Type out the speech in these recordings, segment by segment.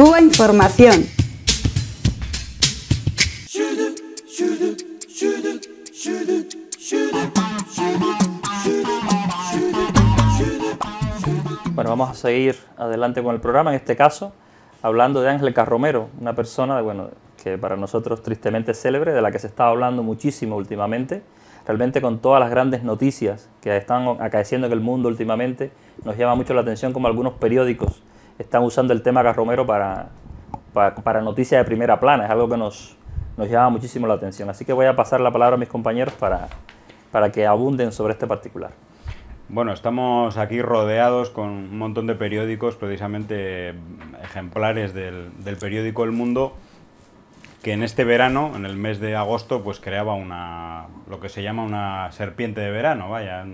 Cuba Información. Bueno, vamos a seguir adelante con el programa, en este caso hablando de Ángel Carromero, una persona bueno, que para nosotros tristemente célebre, de la que se está hablando muchísimo últimamente. Realmente con todas las grandes noticias que están acaeciendo en el mundo últimamente, nos llama mucho la atención como algunos periódicos están usando el tema Garromero para, para, noticias de primera plana. Es algo que nos, nos llama muchísimo la atención. Así que voy a pasar la palabra a mis compañeros para, para que abunden sobre este particular. Bueno, estamos aquí rodeados con un montón de periódicos, precisamente ejemplares del, del, periódico El Mundo, que en este verano, en el mes de agosto, pues creaba una, lo que se llama una serpiente de verano, vaya,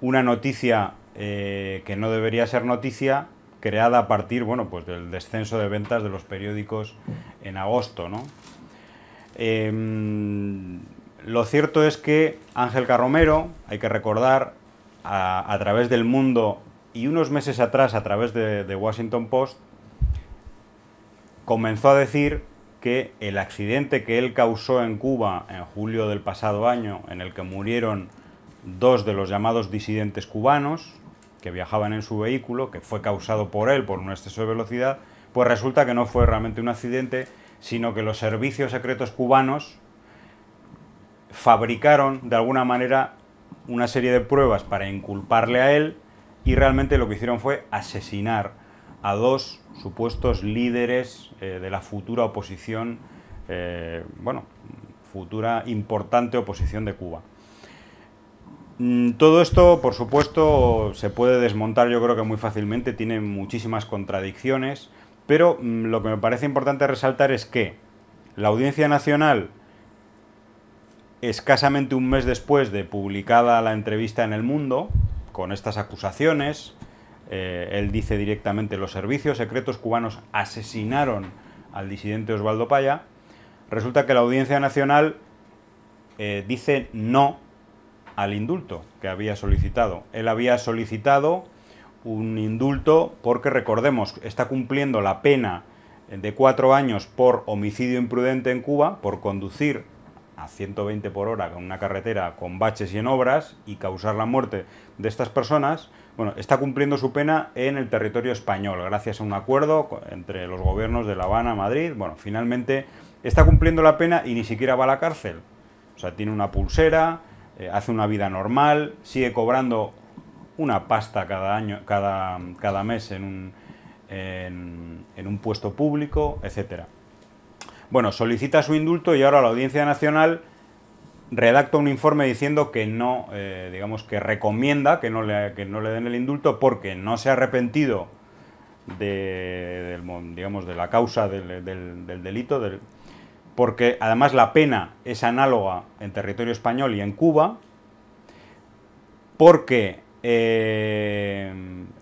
una, noticia eh, que no debería ser noticia, creada a partir bueno, pues del descenso de ventas de los periódicos en agosto. ¿no? Em, lo cierto es que Ángel Carromero, hay que recordar, a, través del mundo y unos meses atrás a través de, de Washington Post, comenzó a decir que el accidente que él causó en Cuba en julio del pasado año, en el que murieron dos de los llamados disidentes cubanos, que viajaban en su vehículo, que fue causado por él por un exceso de velocidad, pues resulta que no fue realmente un accidente, sino que los servicios secretos cubanos fabricaron de alguna manera una serie de pruebas para inculparle a él y realmente lo que hicieron fue asesinar a dos supuestos líderes eh, de la futura oposición, eh, bueno, futura importante oposición de Cuba. Mm, todo esto, por supuesto, se puede desmontar yo creo que muy fácilmente, tiene muchísimas contradicciones, pero mm, lo que me parece importante resaltar es que la Audiencia Nacional, escasamente un mes después de publicada la entrevista en El Mundo, con estas acusaciones, eh, él dice directamente los servicios secretos cubanos asesinaron al disidente Osvaldo Paya, resulta que la Audiencia Nacional eh, dice no al indulto que había solicitado. Él había solicitado un indulto porque, recordemos, está cumpliendo la pena de cuatro años por homicidio imprudente en Cuba, por conducir a 120 por hora con una carretera con baches y en obras y causar la muerte de estas personas, bueno, está cumpliendo su pena en el territorio español, gracias a un acuerdo entre los gobiernos de La Habana, Madrid, bueno, finalmente está cumpliendo la pena y ni siquiera va a la cárcel. O sea, tiene una pulsera, eh, hace una vida normal, sigue cobrando una pasta cada año, cada, cada mes en un, en, un puesto público, etcétera. Bueno, solicita su indulto y ahora la Audiencia Nacional redacta un informe diciendo que no, eh, digamos que recomienda que no, le, no le den el indulto porque no se ha arrepentido de, del, digamos, de la causa del, del delito, del, porque además la pena es análoga en territorio español y en Cuba, porque... Eh,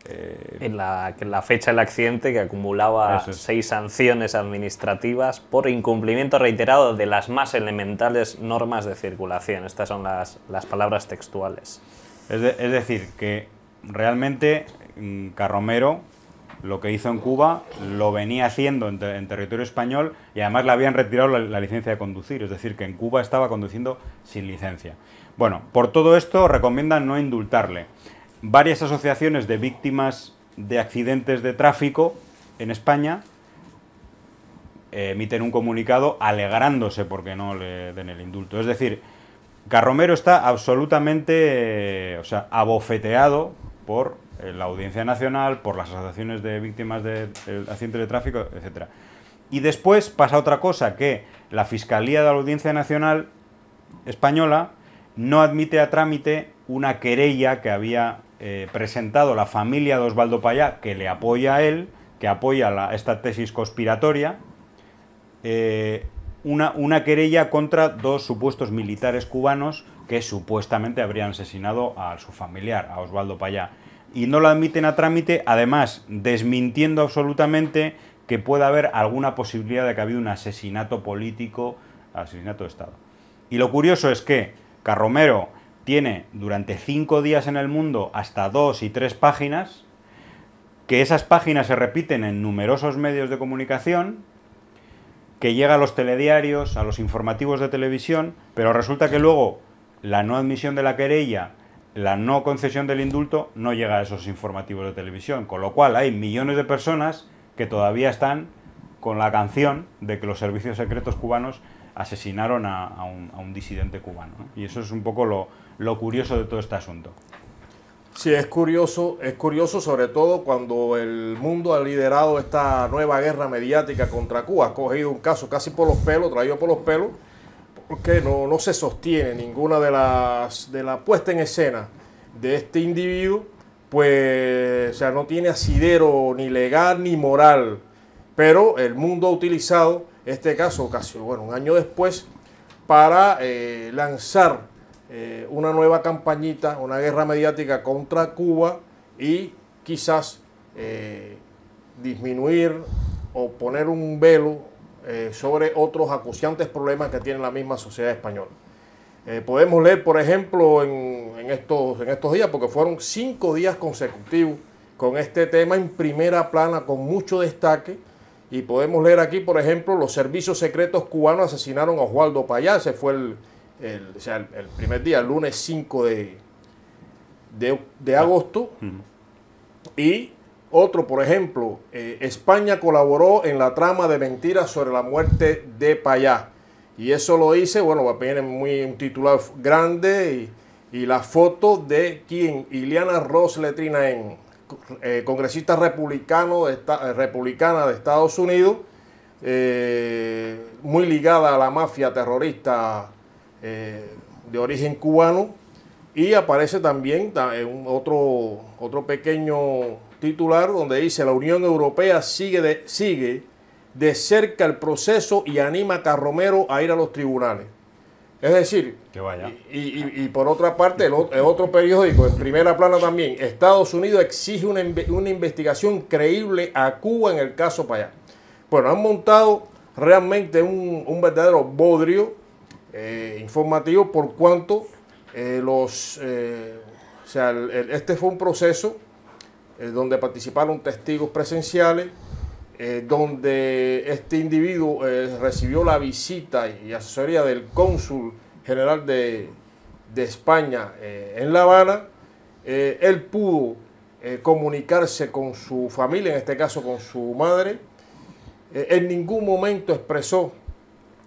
eh, en la, fecha del accidente que acumulaba seis sanciones administrativas por incumplimiento reiterado de las más elementales normas de circulación. Estas son las, palabras textuales. es decir, que realmente mm, Carromero lo que hizo en Cuba lo venía haciendo en, territorio español y además le habían retirado la, licencia de conducir, es decir, que en Cuba estaba conduciendo sin licencia. Bueno, por todo esto recomiendan no indultarle. Varias asociaciones de víctimas de accidentes de tráfico en España eh, emiten un comunicado alegrándose porque no le den el indulto. Es decir, Carromero está absolutamente, eh, o sea, abofeteado por eh, la Audiencia Nacional, por las asociaciones de víctimas del accidente de tráfico, etc. Y después pasa otra cosa, que la Fiscalía de la Audiencia Nacional Española no admite a trámite una querella que había eh, presentado la familia de Osvaldo Payá, que le apoya a él, que apoya esta tesis conspiratoria, eh, una querella contra dos supuestos militares cubanos que supuestamente habrían asesinado a su familiar, a Osvaldo Payá y no lo admiten a trámite, además desmintiendo absolutamente que pueda haber alguna posibilidad de que haya un asesinato político, asesinato de Estado. Y lo curioso es que Carromero tiene durante cinco días en el mundo hasta dos y tres páginas, que esas páginas se repiten en numerosos medios de comunicación, que llega a los telediarios, a los informativos de televisión, pero resulta que luego la no admisión de la querella la no concesión del indulto no llega a esos informativos de televisión, con lo cual hay millones de personas que todavía están con la canción de que los servicios secretos cubanos asesinaron a, un, disidente cubano. Y eso es un poco lo, curioso de todo este asunto. Sí, es curioso, es curioso sobre todo cuando el mundo ha liderado esta nueva guerra mediática contra Cuba, ha cogido un caso casi por los pelos, traído por los pelos, porque no, se sostiene ninguna de las de la puesta en escena de este individuo, pues o sea, no tiene asidero ni legal ni moral. Pero el mundo ha utilizado este caso casi bueno, un año después para eh, lanzar eh, una nueva campañita, una guerra mediática contra Cuba y quizás eh, disminuir o poner un velo eh, sobre otros acuciantes problemas que tiene la misma sociedad española. Eh, podemos leer, por ejemplo, en, estos, en estos días, porque fueron cinco días consecutivos con este tema en primera plana, con mucho destaque. Y podemos leer aquí, por ejemplo, los servicios secretos cubanos asesinaron a Oswaldo Payá. se fue el, el, primer día, el lunes 5 de, de, ah. agosto. Y otro, por ejemplo, eh, España colaboró en la trama de mentiras sobre la muerte de Payá. Y eso lo hice, bueno, va a tener muy, un titular grande y, la foto de quien, Ileana Ross Letrina, eh, congresista republicano eh, republicana de Estados Unidos, muy ligada a la mafia terrorista de origen cubano. Y aparece también otro, otro pequeño titular donde dice la Unión Europea sigue de, sigue de cerca el proceso y anima a Carromero a ir a los tribunales. Es decir, Y, por otra parte, el otro, periódico, en primera plana también, Estados Unidos exige una, investigación creíble a Cuba en el caso para allá. Bueno, han montado realmente un, verdadero bodrio eh, informativo por cuanto eh, los... Eh, o sea, este fue un proceso eh, donde participaron testigos presenciales, eh, donde este individuo eh, recibió la visita y asesoría del cónsul general de, de España en La Habana. él pudo comunicarse con su familia, en este caso con su madre. en ningún momento expresó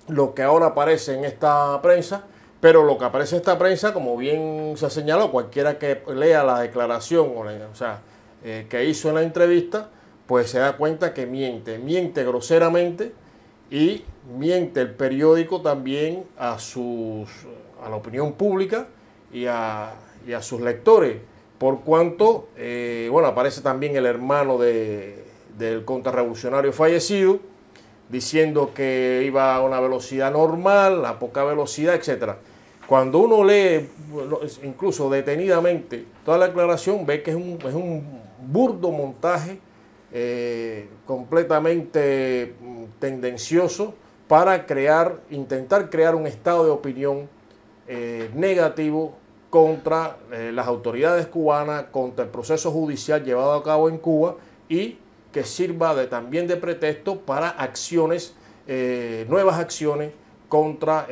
lo que ahora aparece en esta prensa, pero lo que aparece en esta prensa, como bien se señaló cualquiera que lea la declaración, o, sea, eh, que hizo en la entrevista, pues se da cuenta que miente, miente groseramente y miente el periódico también a, la opinión pública y a, sus lectores, por cuanto, eh, bueno, aparece también el hermano del contrarrevolucionario fallecido, diciendo que iba a una velocidad normal, a poca velocidad, etc., cuando uno lee, incluso detenidamente, toda la aclaración, ve que es un, burdo montaje eh, completamente mm, tendencioso para crear, intentar crear un estado de opinión eh, negativo contra eh, las autoridades cubanas, contra el proceso judicial llevado a cabo en Cuba y que sirva de, también de pretexto para acciones, nuevas acciones contra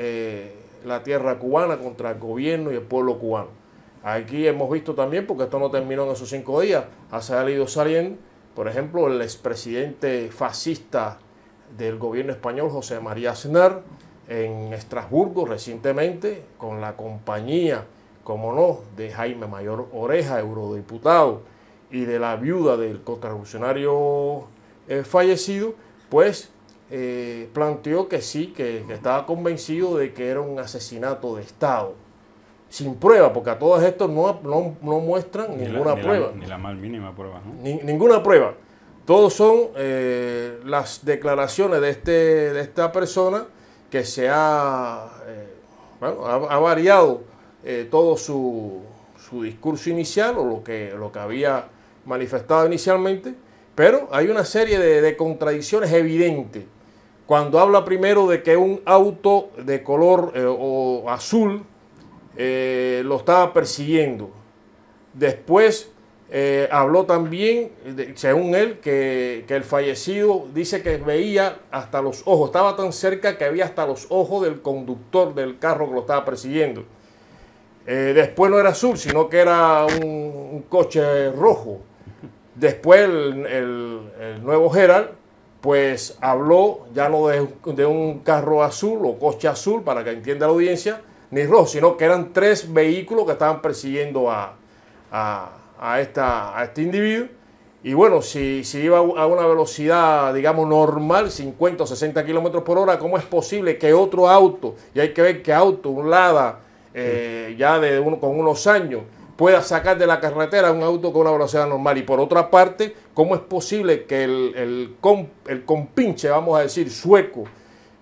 la tierra cubana contra el gobierno y el pueblo cubano. Aquí hemos visto también, porque esto no terminó en esos cinco días, ha salido saliendo, por ejemplo, el expresidente fascista del gobierno español, José María Aznar, en Estrasburgo recientemente, con la compañía, como no, de Jaime Mayor Oreja, eurodiputado, y de la viuda del contrarrevolucionario eh, fallecido, pues eh, planteó que sí, que, estaba convencido de que era un asesinato de Estado. Sin prueba, porque a todos estos no, no, muestran ninguna prueba. ni la más mínima prueba. ¿no? ninguna prueba. Todos son eh, las declaraciones de, este, de esta persona que se ha, eh, variado todo su, su, discurso inicial o lo que, lo que había manifestado inicialmente, pero hay una serie de, de contradicciones evidentes cuando habla primero de que un auto de color eh, o azul eh, lo estaba persiguiendo. Después eh, habló también, según él, que, el fallecido dice que veía hasta los ojos, estaba tan cerca que había hasta los ojos del conductor del carro que lo estaba persiguiendo. después no era azul, sino que era un, coche rojo. Después el, nuevo Gerald pues habló ya no de, un carro azul o coche azul, para que entienda la audiencia, ni rojo, sino que eran tres vehículos que estaban persiguiendo a, esta, este individuo. Y bueno, si, si iba a una velocidad, digamos, normal, 50 o 60 kilómetros por hora, ¿cómo es posible que otro auto, y hay que ver qué auto, un Lada, eh, ya de con unos años, pueda sacar de la carretera un auto con una velocidad normal. Y por otra parte, ¿cómo es posible que el, el, compinche, vamos a decir, sueco,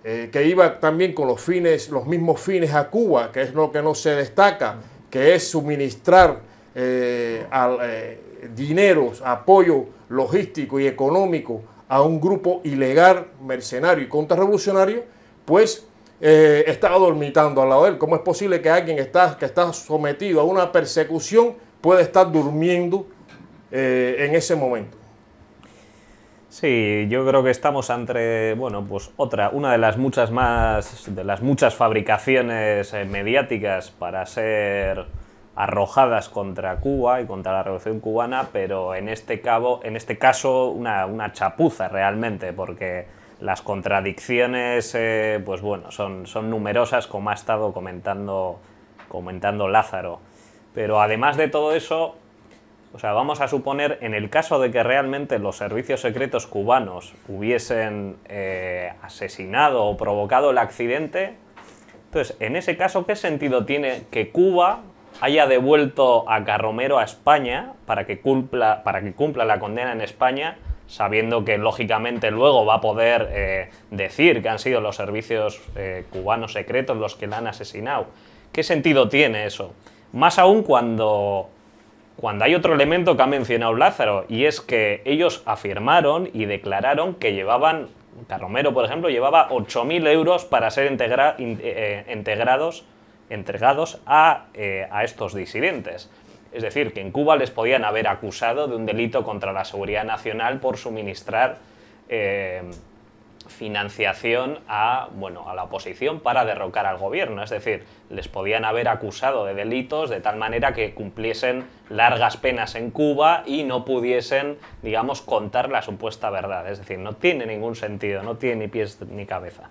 eh, que iba también con los fines, los mismos fines a Cuba, que es lo que no se destaca, que es suministrar eh, eh, dinero, al, apoyo logístico y económico a un grupo ilegal, mercenario y contrarrevolucionario, pues eh, estaba dormitando al lado de él. ¿Cómo es posible que alguien que está sometido a una persecución pueda estar durmiendo eh, en ese momento? Sí, yo creo que estamos ...entre, bueno, pues otra, una de las muchas más, de las muchas fabricaciones eh, mediáticas para ser arrojadas contra Cuba y contra la revolución cubana, pero en este, en este caso una, una chapuza realmente, porque las contradicciones, eh, pues bueno, son, numerosas, como ha estado comentando, comentando Lázaro. Pero además de todo eso, o sea, vamos a suponer, en el caso de que realmente los servicios secretos cubanos hubiesen eh, asesinado o provocado el accidente, entonces, pues, en ese caso, ¿qué sentido tiene que Cuba haya devuelto a Carromero a España para que cumpla, para que cumpla la condena en España? sabiendo que lógicamente luego va a poder eh, decir que han sido los servicios eh, cubanos secretos los que la han asesinado. ¿Qué sentido tiene eso? Más aún cuando, hay otro elemento que ha mencionado Lázaro, y es que ellos afirmaron y declararon que llevaban, Carromero por ejemplo, llevaba 8.000 euros para ser eh, integrados, entregados a estos disidentes. Es decir, que en Cuba les podían haber acusado de un delito contra la seguridad nacional por suministrar eh, financiación a, bueno, a la oposición para derrocar al gobierno. Es decir, les podían haber acusado de delitos de tal manera que cumpliesen largas penas en Cuba y no pudiesen, digamos, contar la supuesta verdad. Es decir, no tiene ningún sentido, no tiene ni pies ni cabeza.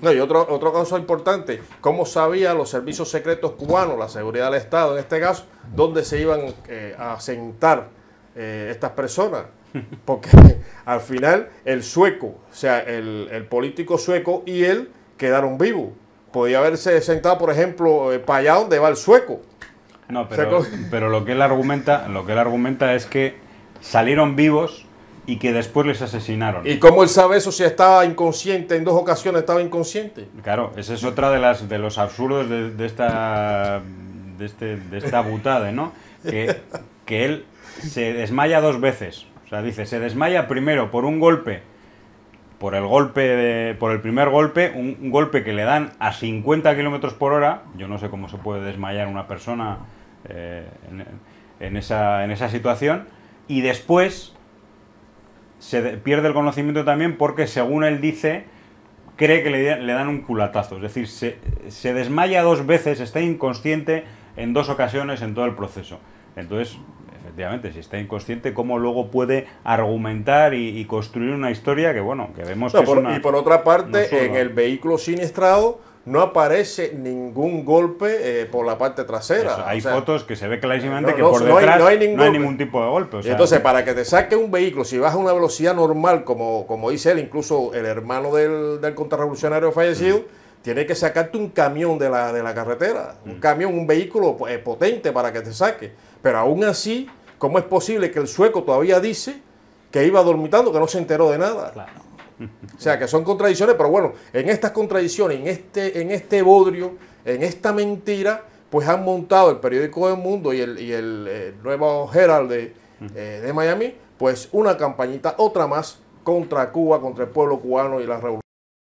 No, y otro, caso importante, cómo sabían los servicios secretos cubanos, la seguridad del Estado en este caso, dónde se iban eh, a sentar eh, estas personas. Porque al final el sueco, o sea, el, político sueco y él quedaron vivos. Podía haberse sentado, por ejemplo, eh, para allá donde va el sueco. No, pero, pero lo, que él argumenta, lo que él argumenta es que salieron vivos y que después les asesinaron. ¿Y cómo él sabe eso si estaba inconsciente? En dos ocasiones estaba inconsciente. Claro, esa es otra de, las, de los absurdos de, esta, de, este, de esta butada, ¿no? Que, él se desmaya dos veces. O sea, dice, se desmaya primero por un golpe, por el golpe, por el primer golpe, un, golpe que le dan a 50 kilómetros por hora. Yo no sé cómo se puede desmayar una persona eh, en, esa, en esa situación. Y después se pierde el conocimiento también porque, según él dice, cree que le, dan un culatazo. Es decir, se, desmaya dos veces, está inconsciente en dos ocasiones en todo el proceso. Entonces, efectivamente, si está inconsciente, ¿cómo luego puede argumentar y, construir una historia que, bueno, que vemos una, Y por otra parte, en el vehículo siniestrado no aparece ningún golpe eh, por la parte trasera. hay fotos que se ve clarísimamente que por detrás no, hay, ningún tipo de golpe. Entonces, para que te saque un vehículo, si vas a una velocidad normal, como, como dice él, incluso el hermano del, del contrarrevolucionario fallecido, mm. tiene que sacarte un camión de la, de la carretera, un mm. camión, un vehículo pues, eh, potente para que te saque. Pero aún así, ¿cómo es posible que el sueco todavía dice que iba dormitando, que no se enteró de nada? O sea, que son contradicciones, pero bueno, en estas contradicciones, en este, en este bodrio, en esta mentira, pues han montado el periódico del mundo y el, eh, nuevo Herald de, eh, de Miami, pues una campañita, otra más, contra Cuba, contra el pueblo cubano y la revolución.